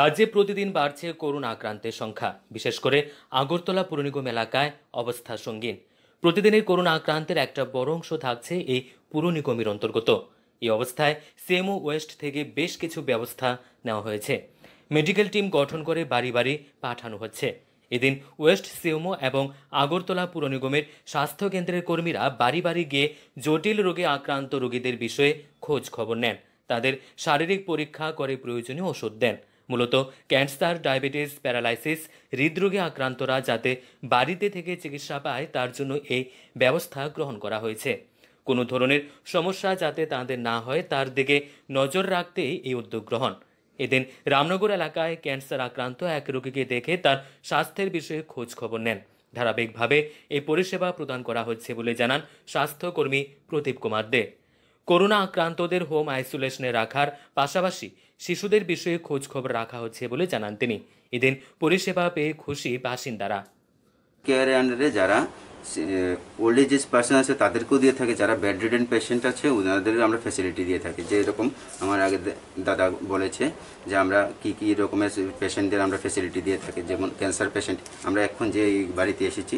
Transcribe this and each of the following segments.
রাজ্যে প্রতিদিন বাড়ছে করোনা আক্রান্তের সংখ্যা বিশেষ করে আগরতলা পুরনিগম এলাকায় অবস্থা সঙ্গীন প্রতিদিনের করোনা আক্রান্তের একটা বড় অংশ থাকছে এই পুরনিগমের অন্তর্গত এই অবস্থায় সেমো ওয়েস্ট থেকে বেশ কিছু ব্যবস্থা নেওয়া হয়েছে মেডিকেল টিম গঠন করে বাড়ি বাড়ি পাঠানো হচ্ছে এদিন ওয়েস্ট সেমো এবং আগরতলা পুর নিগমের স্বাস্থ্যকেন্দ্রের কর্মীরা বাড়ি বাড়ি গিয়ে জটিল রোগে আক্রান্ত রোগীদের বিষয়ে খোঁজ খবর নেন তাদের শারীরিক পরীক্ষা করে প্রয়োজনীয় ওষুধ দেন মূলত ক্যান্সার ডায়াবেটিস প্যারালাইসিস হৃদরোগে আক্রান্তরা যাতে বাড়িতে থেকে চিকিৎসা পায় তার জন্য এই ব্যবস্থা গ্রহণ করা হয়েছে কোনো ধরনের সমস্যা যাতে তাদের না হয় তার দিকে নজর রাখতেই এই উদ্যোগ গ্রহণ এদিন রামনগর এলাকায় ক্যান্সার আক্রান্ত এক রোগীকে দেখে তার স্বাস্থ্যের বিষয়ে খোঁজ খবর নেন ধারাবাহিকভাবে এই পরিষেবা প্রদান করা হচ্ছে বলে জানান স্বাস্থ্যকর্মী প্রদীপ কুমার দে করোনা আক্রান্তদের হোম আইসোলেশনে রাখার পাশাপাশি শিশুদের বিষয়ে খোঁজখবর রাখা হচ্ছে বলে জানান তিনি এদিন পরিষেবা পেয়ে খুশি বাসিন্দারা কেয়ার আন্ডারে যারা ওল্ড এজ পার্সন আছে তাদেরকেও দিয়ে থাকে যারা বেড রিডেন পেশেন্ট আছে ওনাদের আমরা ফ্যাসিলিটি দিয়ে থাকি যে এরকম আমার আগে দাদা বলেছে যে আমরা কি কি রকমের পেশেন্টদের আমরা ফ্যাসিলিটি দিয়ে থাকি যেমন ক্যান্সার পেশেন্ট আমরা এখন যে বাড়িতে এসেছি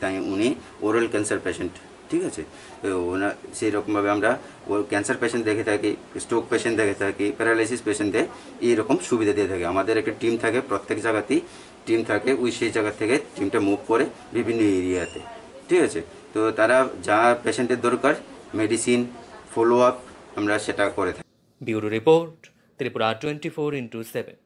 তাই উনি ওরাল ক্যান্সার পেশেন্ট ঠিক আছে ওনার সেই রকমভাবে আমরা ও ক্যান্সার পেশেন্ট দেখে থাকি স্ট্রোক পেশেন্ট দেখে থাকি প্যারালাইসিস পেশেন্টদের এইরকম সুবিধা দিয়ে থাকে আমাদের একটা টিম থাকে প্রত্যেক জায়গাতেই টিম থাকে ওই সেই জায়গা থেকে টিমটা মুভ করে বিভিন্ন এরিয়াতে ঠিক আছে তো তারা যা পেশেন্টের দরকার মেডিসিন ফলো আপ আমরা সেটা করে থাকি bureau report Tripura twenty four into seven